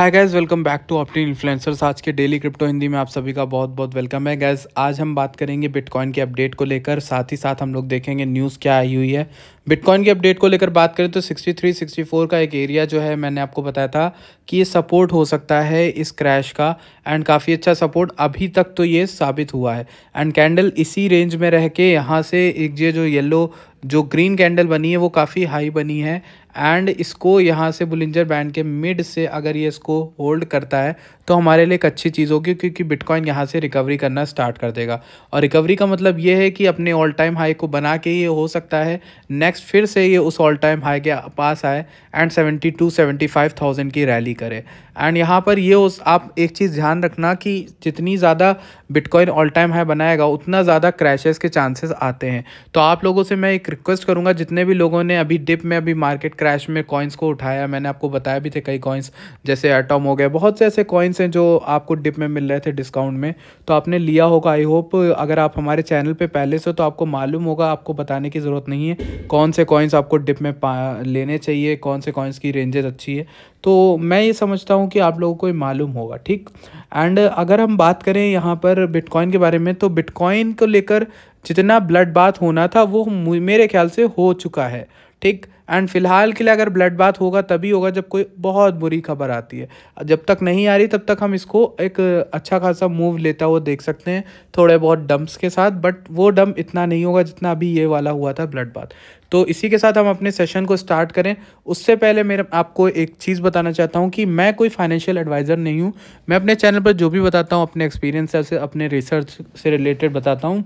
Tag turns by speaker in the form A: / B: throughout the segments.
A: hi guys welcome back to Optin influencers आज के daily crypto Hindi में आप सभी का बहुत बहुत वेलकम है गैस आज हम बात करेंगे बिटकॉइन के अपडेट को लेकर साथ ही साथ हम लोग देखेंगे न्यूज़ क्या आई हुई है बिटकॉइन की अपडेट को लेकर बात करें तो 63 64 का एक एरिया जो है मैंने आपको बताया था कि ये सपोर्ट हो सकता है इस क्रैश का एंड काफ़ी अच्छा सपोर्ट अभी तक तो ये साबित हुआ है एंड कैंडल इसी रेंज में रह के यहाँ से एक ये जो येलो जो ग्रीन कैंडल बनी है वो काफ़ी हाई बनी है एंड इसको यहाँ से बुलिंजर बैंड के मिड से अगर ये इसको होल्ड करता है तो हमारे लिए एक अच्छी चीज़ होगी क्योंकि बिटकॉइन यहाँ से रिकवरी करना स्टार्ट कर देगा और रिकवरी का मतलब ये है कि अपने ऑल टाइम हाई को बना के ये हो सकता है नेक्स्ट फिर से ये उस ऑल टाइम हाई के पास आए and seventy two seventy five thousand की रैली करे एंड यहाँ पर ये उस आप एक चीज़ ध्यान रखना कि जितनी ज़्यादा बिटकॉइन ऑल टाइम है बनाएगा उतना ज़्यादा क्रैशेस के चांसेस आते हैं तो आप लोगों से मैं एक रिक्वेस्ट करूँगा जितने भी लोगों ने अभी डिप में अभी मार्केट क्रैश में कॉइन्स को उठाया मैंने आपको बताया भी थे कई कॉइन्स जैसे एटॉम हो गए बहुत से ऐसे कॉइन्स हैं जो आपको डिप में मिल रहे थे डिस्काउंट में तो आपने लिया होगा आई होप अगर आप हमारे चैनल पर पहले से तो आपको मालूम होगा आपको बताने की ज़रूरत नहीं है कौन से कॉइन्स आपको डिप में लेने चाहिए कौन से कॉइन्स की रेंजेस अच्छी है तो मैं ये समझता हूँ कि आप लोगों को ये मालूम होगा ठीक एंड अगर हम बात करें यहाँ पर बिटकॉइन के बारे में तो बिटकॉइन को लेकर जितना ब्लड बाथ होना था वो मेरे ख्याल से हो चुका है ठीक एंड फिलहाल के लिए अगर ब्लड बाथ होगा तभी होगा जब कोई बहुत बुरी खबर आती है जब तक नहीं आ रही तब तक हम इसको एक अच्छा खासा मूव लेता हुआ देख सकते हैं थोड़े बहुत डम्प्स के साथ बट वो डम्प इतना नहीं होगा जितना अभी ये वाला हुआ था ब्लड बाथ तो इसी के साथ हम अपने सेशन को स्टार्ट करें उससे पहले मेरे आपको एक चीज़ बताना चाहता हूँ कि मैं कोई फाइनेंशियल एडवाइज़र नहीं हूँ मैं अपने चैनल पर जो भी बताता हूँ अपने एक्सपीरियंस से अपने रिसर्च से रिलेटेड बताता हूँ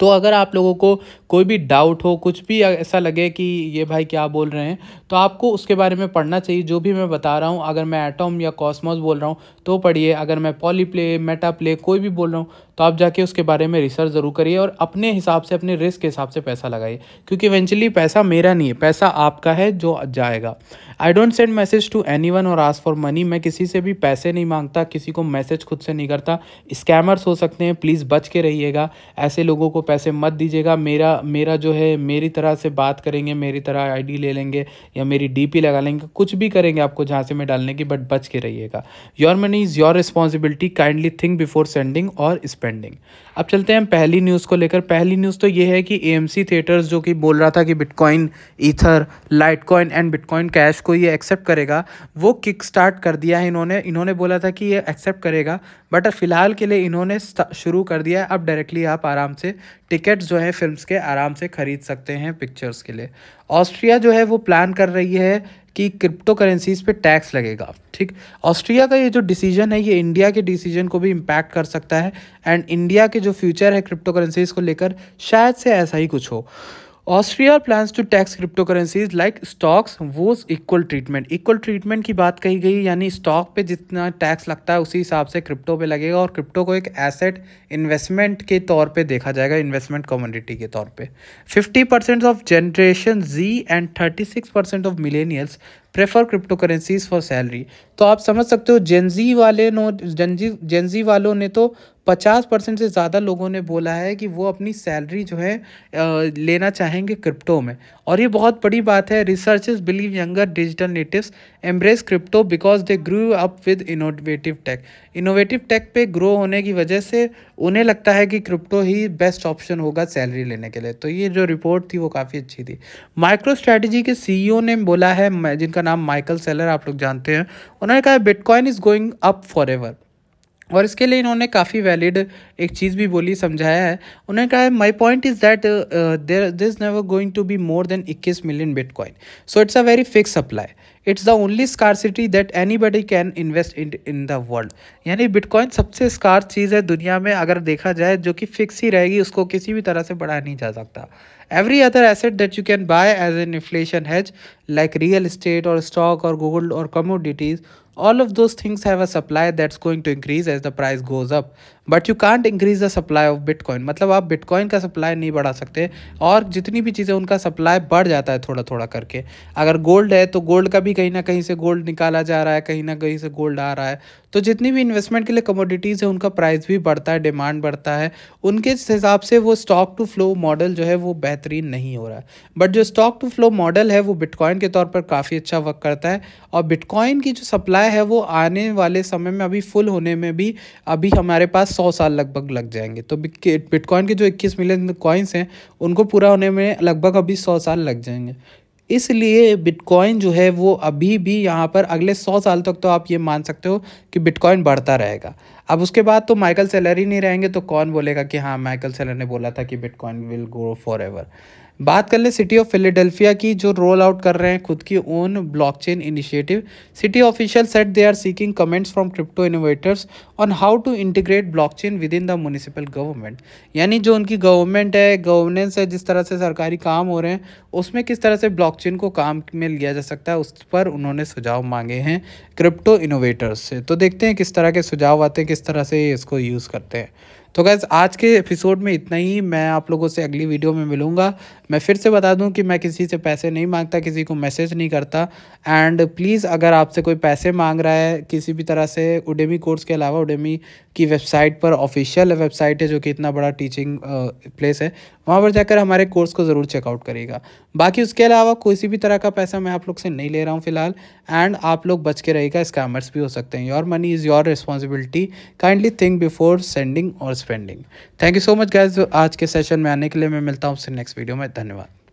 A: तो अगर आप लोगों को कोई भी डाउट हो कुछ भी ऐसा लगे कि ये भाई क्या बोल रहे हैं तो आपको उसके बारे में पढ़ना चाहिए जो भी मैं बता रहा हूँ अगर मैं एटम या कॉस्मोस बोल रहा हूँ तो पढ़िए अगर मैं पॉलीप्ले मेटाप्ले कोई भी बोल रहा हूँ तो आप जाके उसके बारे में रिसर्च ज़रूर करिए और अपने हिसाब से अपने रिस्क के हिसाब से पैसा लगाइए क्योंकि इवेंचुअली पैसा मेरा नहीं है पैसा आपका है जो जाएगा I don't send message to anyone और आज फॉर मनी मैं किसी से भी पैसे नहीं मांगता किसी को मैसेज खुद से नहीं करता स्कैमर्स हो सकते हैं प्लीज़ बच के रहिएगा ऐसे लोगों को पैसे मत दीजिएगा मेरा मेरा जो है मेरी तरह से बात करेंगे मेरी तरह आईडी ले लेंगे या मेरी डीपी लगा लेंगे कुछ भी करेंगे आपको झांसे में डालने की बट बच के रहिएगा your money is your responsibility kindly think before sending और स्पेंड पेंडिंग अब चलते हैं पहली न्यूज़ को लेकर पहली न्यूज़ तो ये है कि ए थिएटर्स जो कि बोल रहा था कि bitcoin ether litecoin and bitcoin cash को ये एक्सेप्ट करेगा वो किक स्टार्ट कर दिया है इन्होंने इन्होंने बोला था कि ये एक्सेप्ट करेगा बट फिलहाल के लिए इन्होंने शुरू कर दिया है अब डायरेक्टली आप आराम से टिकट्स जो है फिल्म के आराम से ख़रीद सकते हैं पिक्चर्स के लिए ऑस्ट्रिया जो है वो प्लान कर रही है कि क्रिप्टो करेंसीज पे टैक्स लगेगा ठीक ऑस्ट्रिया का ये जो डिसीजन है ये इंडिया के डिसीजन को भी इम्पैक्ट कर सकता है एंड इंडिया के जो फ्यूचर है क्रिप्टो करेंसीज को लेकर शायद से ऐसा ही कुछ हो Austria plans to tax crypto currencies like stocks वो इक्वल ट्रीटमेंट इक्वल ट्रीटमेंट की बात कही गई यानी स्टॉक पे जितना टैक्स लगता है उसी हिसाब से क्रिप्टो पे लगेगा और क्रिप्टो को एक एसेट इन्वेस्टमेंट के तौर पे देखा जाएगा इन्वेस्टमेंट कम्युनिटी के तौर पे 50% of generation Z and 36% of millennials prefer crypto currencies for salary तो आप समझ सकते हो जेनजी वाले नो जनजी जेनजी वालों ने तो पचास परसेंट से ज़्यादा लोगों ने बोला है कि वो अपनी सैलरी जो है लेना चाहेंगे क्रिप्टो में और ये बहुत बड़ी बात है researchers believe younger digital natives embrace crypto because they grow up with innovative tech innovative tech पे ग्रो होने की वजह से उन्हें लगता है कि क्रिप्टो ही बेस्ट ऑप्शन होगा सैलरी लेने के लिए तो ये जो रिपोर्ट थी वो काफ़ी अच्छी थी माइक्रो स्ट्रैटेजी के सी e ने बोला है जिनका जिनका नाम माइकल सेलर आप लोग जानते हैं उन्होंने कहा bitcoin is going up forever और इसके लिए इन्होंने काफ़ी वैलिड एक चीज़ भी बोली समझाया है उन्होंने कहा my point is that there this never going to be more than इक्कीस million bitcoin so it's a very fix supply it's the only city that anybody can invest in in the world यानी bitcoin सबसे स्कार चीज़ है दुनिया में अगर देखा जाए जो कि फिक्स ही रहेगी उसको किसी भी तरह से बढ़ाया नहीं जा सकता every other asset that you can buy as an inflation has like real estate or stock or gold or commodities all of those things have a supply that's going to increase as the price goes up but you can't increase the supply of bitcoin मतलब आप bitcoin का supply नहीं बढ़ा सकते और जितनी भी चीज़ें उनका सप्लाई बढ़ जाता है थोड़ा थोड़ा करके अगर गोल्ड है तो गोल्ड का भी कहीं ना कहीं से गोल्ड निकाला जा रहा है कहीं ना कहीं से गोल्ड आ रहा है तो जितनी भी इन्वेस्टमेंट के लिए कमोडिटीज़ है उनका प्राइस भी बढ़ता है डिमांड बढ़ता है उनके हिसाब से वो स्टॉक टू फ्लो मॉडल जो है वो बेहतरीन नहीं हो रहा है बट जो स्टॉक टू फ्लो मॉडल है वो बिटकॉइन के तौर पर काफ़ी अच्छा वर्क करता है और बिटकॉइन की जो सप्लाई है वो आने वाले समय में अभी फुल होने में भी अभी हमारे पास सौ साल लगभग लग जाएंगे तो बिटकॉइन के जो इक्कीस मिलियन कॉइन्स हैं उनको पूरा होने में लगभग अभी सौ साल लग जाएंगे इसलिए बिटकॉइन जो है वो अभी भी यहाँ पर अगले सौ साल तक तो आप ये मान सकते हो कि बिटकॉइन बढ़ता रहेगा अब उसके बाद तो माइकल सेलर ही नहीं रहेंगे तो कौन बोलेगा कि हाँ माइकल सेलर ने बोला था कि bitcoin will grow forever बात कर ले सिटी ऑफ फिलेडेल्फिया की जो रोल आउट कर रहे हैं खुद की own blockchain initiative city official set they are seeking comments from crypto innovators on how to integrate blockchain within the municipal government यानी जो उनकी गवर्नमेंट है गवर्नेंस है जिस तरह से सरकारी काम हो रहे हैं उसमें किस तरह से ब्लॉकचेन को काम में लिया जा सकता है उस पर उन्होंने सुझाव मांगे हैं क्रिप्टो इनोवेटर्स से तो देखते हैं किस तरह के सुझाव आते हैं किस तरह से इसको यूज़ करते हैं तो गैस आज के एपिसोड में इतना ही मैं आप लोगों से अगली वीडियो में मिलूँगा मैं फिर से बता दूँ कि मैं किसी से पैसे नहीं मांगता किसी को मैसेज नहीं करता एंड प्लीज़ अगर आपसे कोई पैसे मांग रहा है किसी भी तरह से उडेमी कोर्स के अलावा उडेमी की वेबसाइट पर ऑफिशियल वेबसाइट है जो कि इतना बड़ा टीचिंग प्लेस है वहाँ पर जाकर हमारे कोर्स को ज़रूर चेकआउट करेगा बाकी उसके अलावा किसी भी तरह का पैसा मैं आप लोग से नहीं ले रहा हूँ फिलहाल एंड आप लोग बच के रहेगा स्कैमर्स भी हो सकते हैं your money is your responsibility kindly think before sending और spending thank you so much guys आज के सेशन में आने के लिए मैं मिलता हूँ आपसे नेक्स्ट वीडियो में धन्यवाद